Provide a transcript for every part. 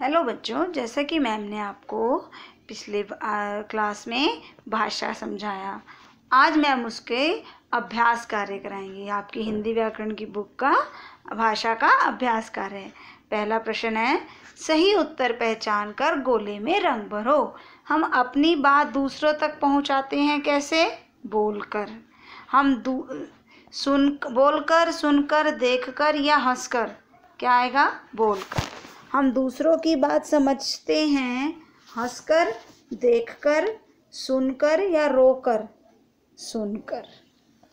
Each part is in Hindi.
हेलो बच्चों जैसा कि मैम ने आपको पिछले क्लास में भाषा समझाया आज मैम उसके अभ्यास कार्य कराएंगे आपकी हिंदी व्याकरण की बुक का भाषा का अभ्यास कार्य पहला प्रश्न है सही उत्तर पहचान कर गोले में रंग भरो हम अपनी बात दूसरों तक पहुंचाते हैं कैसे बोलकर हम सुन बोलकर सुनकर देखकर या हंसकर क्या आएगा बोलकर हम दूसरों की बात समझते हैं हंसकर देखकर सुनकर या रोकर सुनकर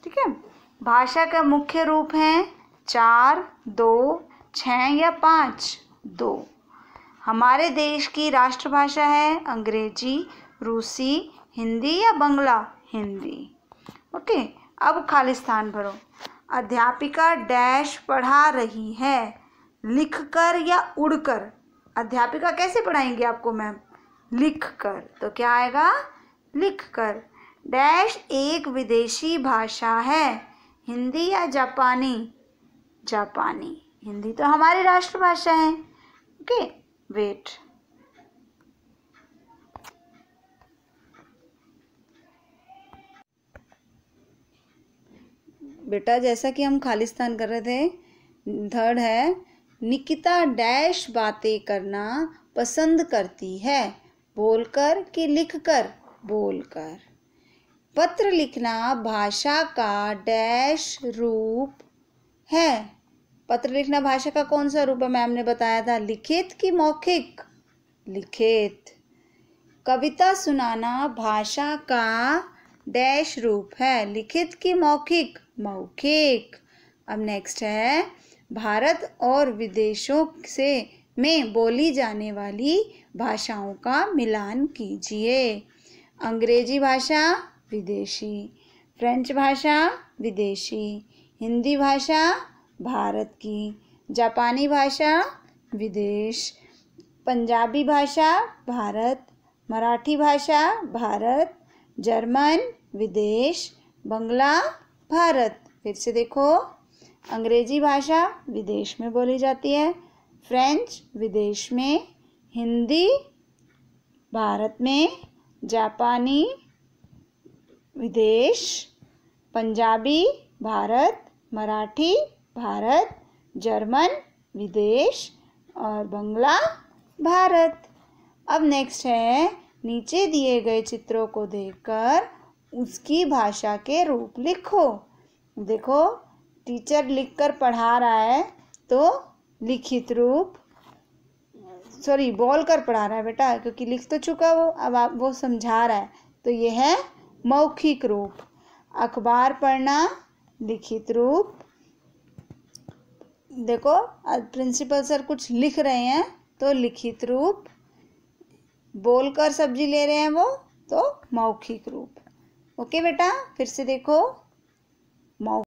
ठीक है भाषा का मुख्य रूप है चार दो छः या पाँच दो हमारे देश की राष्ट्रभाषा है अंग्रेजी रूसी हिंदी या बंगला हिंदी ओके अब खालिस्तान भरो अध्यापिका डैश पढ़ा रही है लिखकर या उड़कर अध्यापिका कैसे पढ़ाएंगी आपको मैम लिख कर तो क्या आएगा लिख कर डैश एक विदेशी भाषा है हिंदी या जापानी जापानी हिंदी तो हमारी राष्ट्रभाषा है ओके वेट बेटा जैसा कि हम खालिस्तान कर रहे थे थर्ड है निकिता डैश बातें करना पसंद करती है बोलकर कि लिखकर बोलकर पत्र लिखना भाषा का डैश रूप है पत्र लिखना भाषा का कौन सा रूप है मैम ने बताया था लिखित की मौखिक लिखित कविता सुनाना भाषा का डैश रूप है लिखित की मौखिक मौखिक अब नेक्स्ट है भारत और विदेशों से में बोली जाने वाली भाषाओं का मिलान कीजिए अंग्रेजी भाषा विदेशी फ्रेंच भाषा विदेशी हिंदी भाषा भारत की जापानी भाषा विदेश पंजाबी भाषा भारत मराठी भाषा भारत जर्मन विदेश बंगला भारत फिर से देखो अंग्रेजी भाषा विदेश में बोली जाती है फ्रेंच विदेश में हिंदी भारत में जापानी विदेश पंजाबी भारत मराठी भारत जर्मन विदेश और बंगला भारत अब नेक्स्ट है नीचे दिए गए चित्रों को देखकर उसकी भाषा के रूप लिखो देखो टीचर लिख कर पढ़ा रहा है तो लिखित रूप सॉरी बोल कर पढ़ा रहा है बेटा क्योंकि लिख तो चुका वो अब आप वो समझा रहा है तो ये है मौखिक रूप अखबार पढ़ना लिखित रूप देखो प्रिंसिपल सर कुछ लिख रहे हैं तो लिखित रूप बोलकर सब्जी ले रहे हैं वो तो मौखिक रूप ओके बेटा फिर से देखो मौ